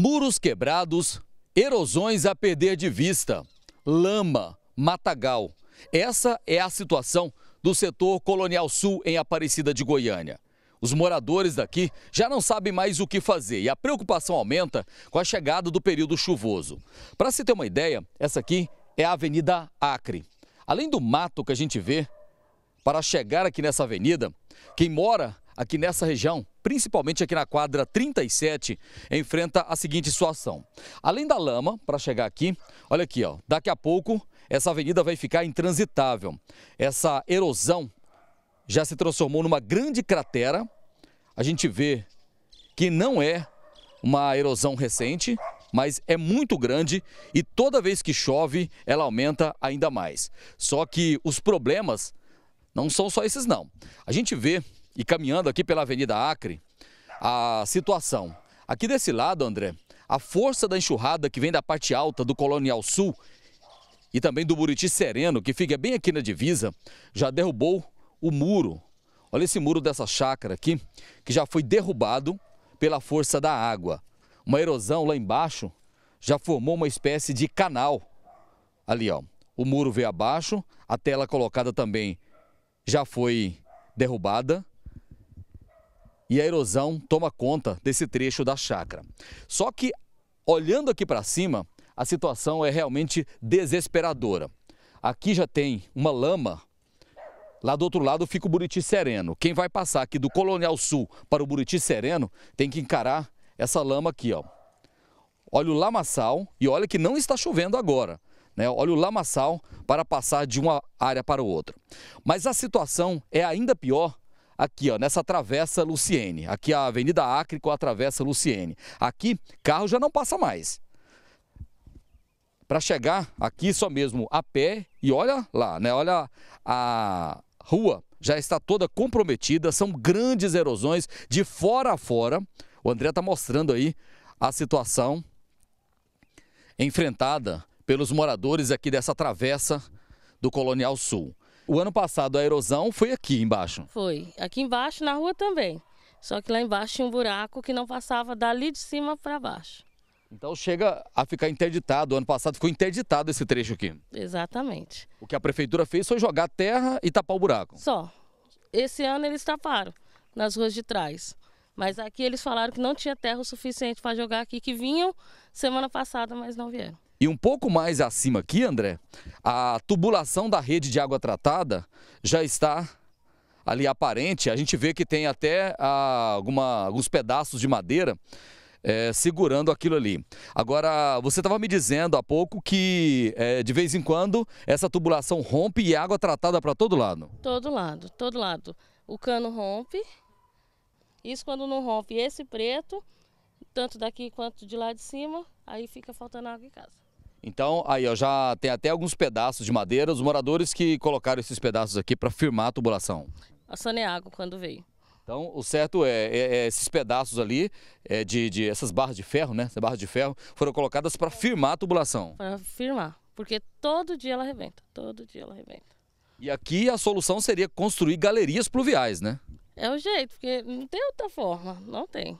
Muros quebrados, erosões a perder de vista, lama, matagal. Essa é a situação do setor Colonial Sul em Aparecida de Goiânia. Os moradores daqui já não sabem mais o que fazer e a preocupação aumenta com a chegada do período chuvoso. Para se ter uma ideia, essa aqui é a Avenida Acre. Além do mato que a gente vê, para chegar aqui nessa avenida, quem mora aqui nessa região, principalmente aqui na quadra 37, enfrenta a seguinte situação. Além da lama, para chegar aqui, olha aqui, ó, daqui a pouco essa avenida vai ficar intransitável. Essa erosão já se transformou numa grande cratera. A gente vê que não é uma erosão recente, mas é muito grande e toda vez que chove ela aumenta ainda mais. Só que os problemas não são só esses não. A gente vê e caminhando aqui pela Avenida Acre, a situação. Aqui desse lado, André, a força da enxurrada que vem da parte alta do Colonial Sul e também do Buriti Sereno, que fica bem aqui na divisa, já derrubou o muro. Olha esse muro dessa chácara aqui, que já foi derrubado pela força da água. Uma erosão lá embaixo já formou uma espécie de canal. Ali, ó, o muro veio abaixo, a tela colocada também já foi derrubada e a erosão toma conta desse trecho da chácara. Só que, olhando aqui para cima, a situação é realmente desesperadora. Aqui já tem uma lama, lá do outro lado fica o Buriti Sereno. Quem vai passar aqui do Colonial Sul para o Buriti Sereno tem que encarar essa lama aqui, ó. Olha o lamaçal e olha que não está chovendo agora. Né? Olha o lamaçal para passar de uma área para outra. Mas a situação é ainda pior aqui, ó, nessa travessa Luciene. Aqui a Avenida Acre com a travessa Luciene. Aqui, carro já não passa mais. Para chegar aqui só mesmo a pé e olha lá, né? Olha a rua já está toda comprometida, são grandes erosões de fora a fora. O André está mostrando aí a situação enfrentada pelos moradores aqui dessa travessa do Colonial Sul. O ano passado a erosão foi aqui embaixo? Foi. Aqui embaixo, na rua também. Só que lá embaixo tinha um buraco que não passava dali de cima para baixo. Então chega a ficar interditado. O ano passado ficou interditado esse trecho aqui. Exatamente. O que a prefeitura fez foi jogar terra e tapar o buraco. Só. Esse ano eles taparam nas ruas de trás. Mas aqui eles falaram que não tinha terra o suficiente para jogar aqui, que vinham semana passada, mas não vieram. E um pouco mais acima aqui, André, a tubulação da rede de água tratada já está ali aparente. A gente vê que tem até ah, alguma, alguns pedaços de madeira é, segurando aquilo ali. Agora, você estava me dizendo há pouco que é, de vez em quando essa tubulação rompe e é água tratada para todo lado. Todo lado, todo lado. O cano rompe. Isso quando não rompe esse preto, tanto daqui quanto de lá de cima, aí fica faltando água em casa. Então, aí ó, já tem até alguns pedaços de madeira, os moradores que colocaram esses pedaços aqui para firmar a tubulação. A Saneago, quando veio. Então, o certo é, é, é esses pedaços ali, é de, de, essas barras de ferro, né? Essas barras de ferro foram colocadas para firmar a tubulação. Para firmar, porque todo dia ela arrebenta, todo dia ela arrebenta. E aqui a solução seria construir galerias pluviais, né? É o jeito, porque não tem outra forma, não tem.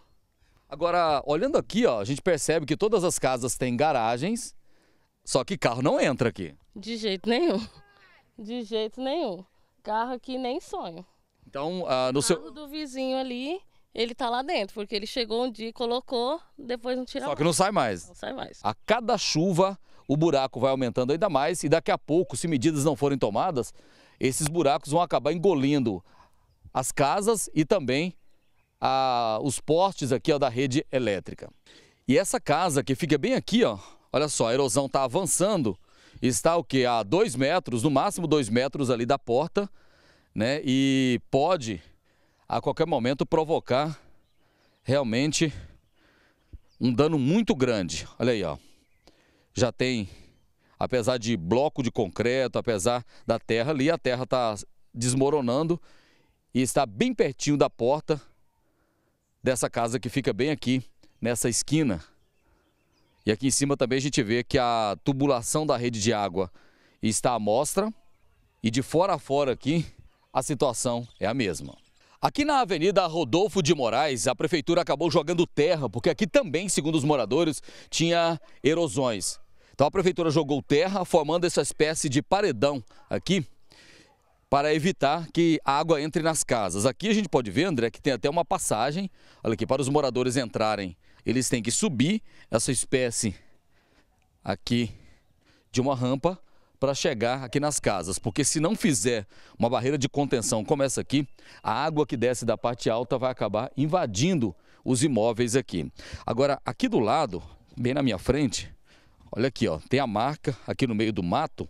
Agora, olhando aqui, ó, a gente percebe que todas as casas têm garagens só que carro não entra aqui. De jeito nenhum. De jeito nenhum. Carro aqui nem sonho. Então, ah, no o carro seu. do vizinho ali, ele tá lá dentro, porque ele chegou um dia, colocou, depois não tira Só que não sai mais. Não sai mais. A cada chuva, o buraco vai aumentando ainda mais e daqui a pouco, se medidas não forem tomadas, esses buracos vão acabar engolindo as casas e também a, ah, os postes aqui ó, da rede elétrica. E essa casa que fica bem aqui, ó, Olha só, a erosão está avançando, está o que? A 2 metros, no máximo 2 metros ali da porta, né? E pode a qualquer momento provocar realmente um dano muito grande. Olha aí, ó. Já tem, apesar de bloco de concreto, apesar da terra ali, a terra está desmoronando e está bem pertinho da porta dessa casa que fica bem aqui, nessa esquina. E aqui em cima também a gente vê que a tubulação da rede de água está à mostra e de fora a fora aqui a situação é a mesma. Aqui na Avenida Rodolfo de Moraes, a prefeitura acabou jogando terra, porque aqui também, segundo os moradores, tinha erosões. Então a prefeitura jogou terra, formando essa espécie de paredão aqui, para evitar que a água entre nas casas. Aqui a gente pode ver, André, que tem até uma passagem, olha aqui, para os moradores entrarem eles têm que subir essa espécie aqui de uma rampa para chegar aqui nas casas, porque se não fizer uma barreira de contenção como essa aqui, a água que desce da parte alta vai acabar invadindo os imóveis aqui. Agora, aqui do lado, bem na minha frente, olha aqui, ó, tem a marca aqui no meio do mato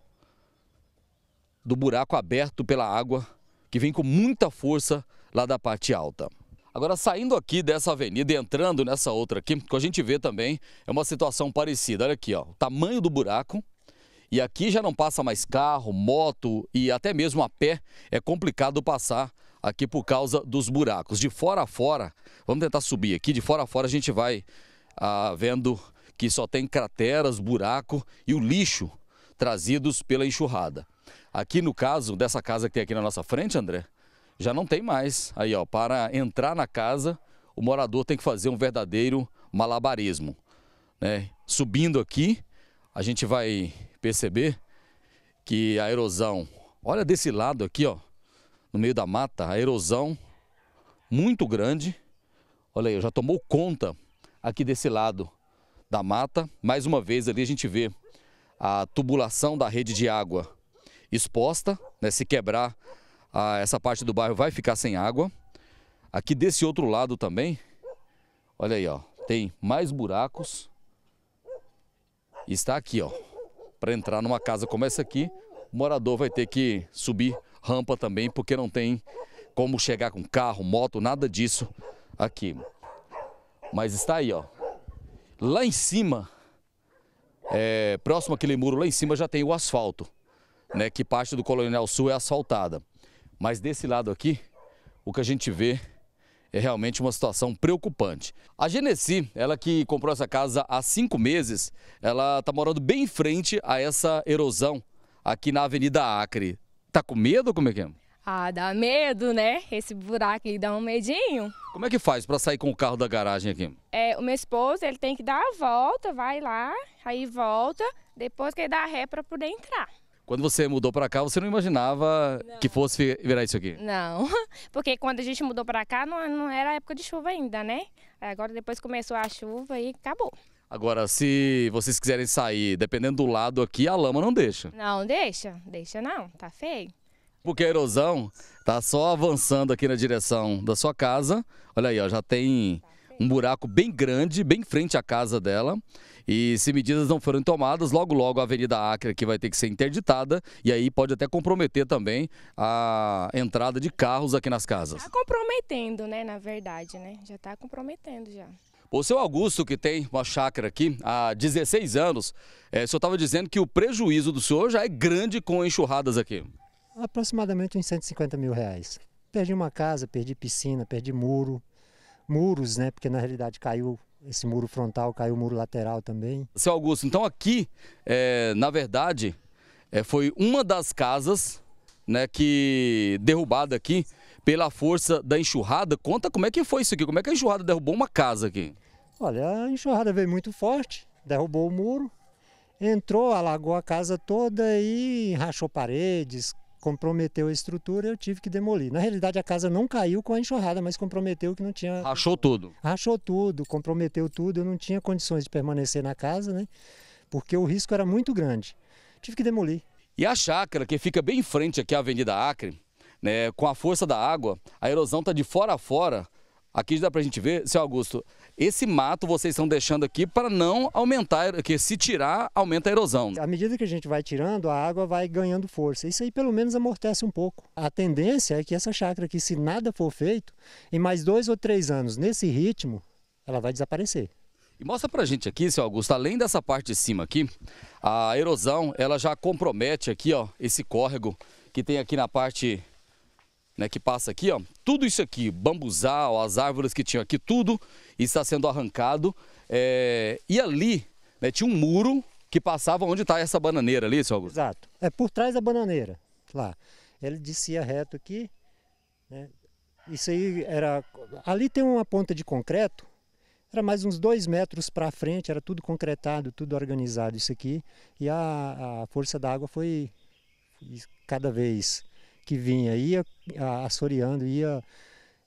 do buraco aberto pela água que vem com muita força lá da parte alta. Agora, saindo aqui dessa avenida e entrando nessa outra aqui, que a gente vê também, é uma situação parecida. Olha aqui, ó, o tamanho do buraco. E aqui já não passa mais carro, moto e até mesmo a pé. É complicado passar aqui por causa dos buracos. De fora a fora, vamos tentar subir aqui, de fora a fora a gente vai ah, vendo que só tem crateras, buraco e o lixo trazidos pela enxurrada. Aqui no caso dessa casa que tem aqui na nossa frente, André, já não tem mais. Aí, ó, para entrar na casa, o morador tem que fazer um verdadeiro malabarismo. Né? Subindo aqui, a gente vai perceber que a erosão, olha desse lado aqui, ó, no meio da mata, a erosão muito grande. Olha aí, já tomou conta aqui desse lado da mata. Mais uma vez ali a gente vê a tubulação da rede de água exposta, né? Se quebrar, ah, essa parte do bairro vai ficar sem água. Aqui desse outro lado também, olha aí, ó, tem mais buracos. E está aqui, ó. Para entrar numa casa como essa aqui, o morador vai ter que subir rampa também, porque não tem como chegar com carro, moto, nada disso aqui. Mas está aí, ó. Lá em cima, é, próximo àquele muro lá em cima já tem o asfalto, né? Que parte do Colonial Sul é asfaltada. Mas desse lado aqui, o que a gente vê é realmente uma situação preocupante. A Genesi, ela que comprou essa casa há cinco meses, ela está morando bem em frente a essa erosão aqui na Avenida Acre. Tá com medo como é que é? Ah, dá medo, né? Esse buraco aí dá um medinho. Como é que faz para sair com o carro da garagem aqui? É, o meu esposo, ele tem que dar a volta, vai lá, aí volta, depois que ele dá a ré para poder entrar. Quando você mudou para cá, você não imaginava não. que fosse virar isso aqui? Não, porque quando a gente mudou para cá, não, não era época de chuva ainda, né? Agora depois começou a chuva e acabou. Agora, se vocês quiserem sair, dependendo do lado aqui, a lama não deixa. Não deixa, deixa não, tá feio. Porque a erosão tá só avançando aqui na direção da sua casa. Olha aí, ó, já tem tá um buraco bem grande, bem frente à casa dela. E se medidas não forem tomadas, logo logo a Avenida Acre aqui vai ter que ser interditada e aí pode até comprometer também a entrada de carros aqui nas casas. Está comprometendo, né, na verdade, né? Já está comprometendo já. O seu Augusto, que tem uma chácara aqui há 16 anos, é, o senhor estava dizendo que o prejuízo do senhor já é grande com enxurradas aqui. Aproximadamente uns 150 mil reais. Perdi uma casa, perdi piscina, perdi muro, muros, né? Porque na realidade caiu esse muro frontal, caiu o muro lateral também. Seu Augusto, então aqui, é, na verdade, é, foi uma das casas né, que derrubada aqui pela força da enxurrada. Conta como é que foi isso aqui, como é que a enxurrada derrubou uma casa aqui? Olha, a enxurrada veio muito forte, derrubou o muro, entrou, alagou a casa toda e rachou paredes, comprometeu a estrutura, eu tive que demolir. Na realidade, a casa não caiu com a enxurrada, mas comprometeu que não tinha. Rachou tudo. Rachou tudo, comprometeu tudo. Eu não tinha condições de permanecer na casa, né? Porque o risco era muito grande. Tive que demolir. E a chácara, que fica bem em frente aqui à Avenida Acre, né, com a força da água, a erosão está de fora a fora, Aqui dá para a gente ver, seu Augusto, esse mato vocês estão deixando aqui para não aumentar, porque se tirar, aumenta a erosão. À medida que a gente vai tirando, a água vai ganhando força. Isso aí pelo menos amortece um pouco. A tendência é que essa chácara aqui, se nada for feito, em mais dois ou três anos, nesse ritmo, ela vai desaparecer. E mostra para a gente aqui, seu Augusto, além dessa parte de cima aqui, a erosão, ela já compromete aqui, ó, esse córrego que tem aqui na parte né, que passa aqui, ó, tudo isso aqui, bambuzal, as árvores que tinham aqui, tudo está sendo arrancado. É, e ali né, tinha um muro que passava onde está essa bananeira ali, seu Augusto? Exato, é por trás da bananeira, lá. Ele descia reto aqui, né, isso aí era... Ali tem uma ponta de concreto, era mais uns dois metros para frente, era tudo concretado, tudo organizado isso aqui. E a, a força da água foi cada vez que vinha, ia assoreando, ia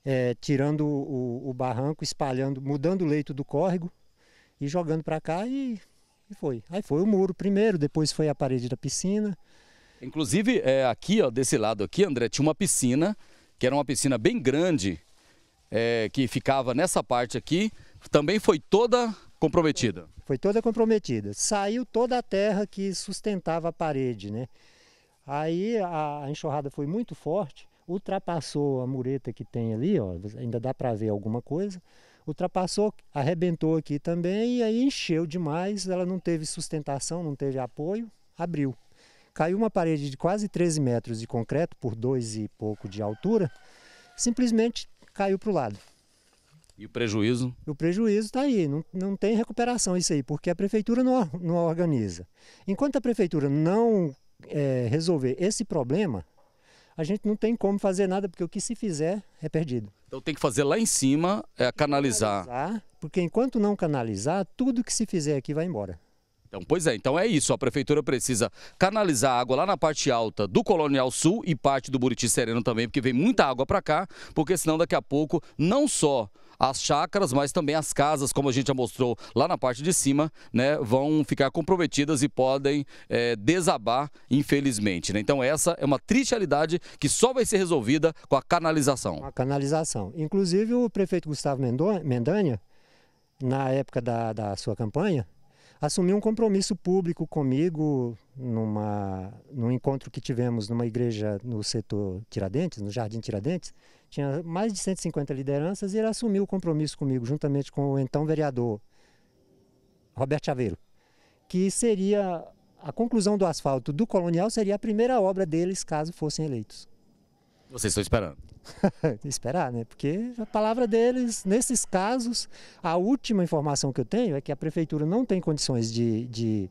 é, tirando o, o, barranco, espalhando, mudando o leito do córrego e jogando para cá e, e, foi. Aí foi o muro primeiro, depois foi a parede da piscina. Inclusive, é, aqui, ó, desse lado aqui, André, tinha uma piscina, que era uma piscina bem grande, é, que ficava nessa parte aqui, também foi toda comprometida. Foi toda comprometida. Saiu toda a terra que sustentava a parede, né? Aí a, a enxurrada foi muito forte, ultrapassou a mureta que tem ali, ó, ainda dá para ver alguma coisa. Ultrapassou, arrebentou aqui também e aí encheu demais. Ela não teve sustentação, não teve apoio, abriu. Caiu uma parede de quase 13 metros de concreto, por dois e pouco de altura, simplesmente caiu para o lado. E o prejuízo? O prejuízo está aí, não, não tem recuperação isso aí, porque a prefeitura não, não organiza. Enquanto a prefeitura não é, resolver esse problema, a gente não tem como fazer nada, porque o que se fizer é perdido. Então tem que fazer lá em cima, é canalizar. canalizar. Porque enquanto não canalizar, tudo que se fizer aqui vai embora. Então, pois é, então é isso. A prefeitura precisa canalizar água lá na parte alta do Colonial Sul e parte do Buriti Sereno também, porque vem muita água para cá, porque senão daqui a pouco não só as chácaras, mas também as casas, como a gente já mostrou lá na parte de cima, né, vão ficar comprometidas e podem é, desabar, infelizmente. Né? Então essa é uma triste realidade que só vai ser resolvida com a canalização. A canalização. Inclusive o prefeito Gustavo Mendanha, na época da, da sua campanha, assumiu um compromisso público comigo numa, num encontro que tivemos numa igreja no setor Tiradentes, no Jardim Tiradentes. Tinha mais de 150 lideranças e ele assumiu o compromisso comigo, juntamente com o então vereador Roberto Chaveiro, que seria a conclusão do asfalto do colonial seria a primeira obra deles caso fossem eleitos. Vocês estão esperando. Esperar, né? Porque a palavra deles, nesses casos, a última informação que eu tenho é que a prefeitura não tem condições de, de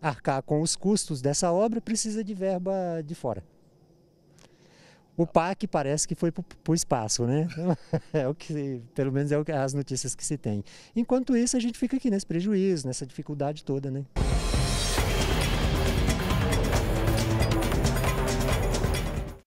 arcar com os custos dessa obra, precisa de verba de fora. O PAC parece que foi para o espaço, né? É o que, pelo menos é que, as notícias que se tem. Enquanto isso, a gente fica aqui nesse prejuízo, nessa dificuldade toda, né?